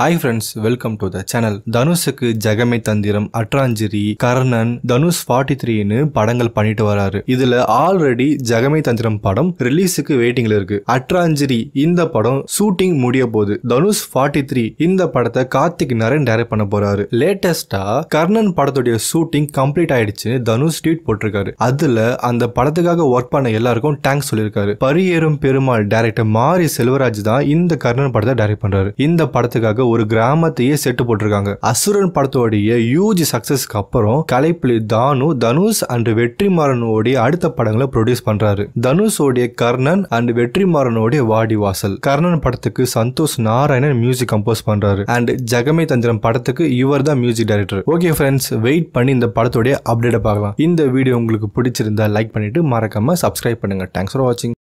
hi friends welcome to the channel தனுஷுக்கு Jagame Thandhiram Atrangi Re Karnan Dhanush forty த்ரீன்னு படங்கள் பண்ணிட்டு வராரு இதுல ஆல்ரெடி ஜெகமை தந்திரம் படம் ரிலீஸுக்கு வெயிட்டிங்ல இருக்கு அட்ராஞ்சிரி இந்த படம் ஷூட்டிங் முடிய போகுது தனுஷ் ஃபார்ட்டி த்ரீ இந்த படத்தை கார்த்திக் நரன் டைரக்ட் பண்ண போறாரு லேட்டஸ்டா கர்ணன் படத்துடைய ஷூட்டிங் கம்ப்ளீட் ஆயிடுச்சு தனுஷ் ட்வீட் போட்டிருக்காரு அதுல அந்த படத்துக்காக ஒர்க் பண்ண எல்லாருக்கும் தேங்க்ஸ் சொல்லியிருக்காரு பரியேறும் பெருமாள் டைரக்டர் மாரி செல்வராஜ் தான் இந்த கர்ணன் படத்தை டைரக்ட் பண்றாரு இந்த படத்துக்காக ஒரு கிராமத்தையே செட்டு போட்டிருக்காங்க அசுரன் படத்தோடைய ஹியூஜ் சக்சஸ்க்கு அப்புறம் கலைப்புலி தானு தனுஷ் அண்ட் வெற்றிமாறனோடைய அடுத்த படங்களை ப்ரொடியூஸ் பண்றாரு தனுஷோடைய கர்ணன் அண்ட் வெற்றிமாறனோடைய வாடி வாசல் கர்ணன் படத்துக்கு சந்தோஷ் நாராயணன் மியூசிக் கம்போஸ் பண்றாரு அண்ட் ஜெகமே தந்திரம் படத்துக்கு இவர் தான் music director okay friends wait பண்ணி இந்த படத்தோடைய அப்டேட்டை பார்க்கலாம் இந்த வீடியோ உங்களுக்கு பிடிச்சிருந்தா லைக் பண்ணிட்டு மறக்காம சப்ஸ்கிரைப் பண்ணுங்க தேங்க்ஸ் ஃபார் வாட்சிங்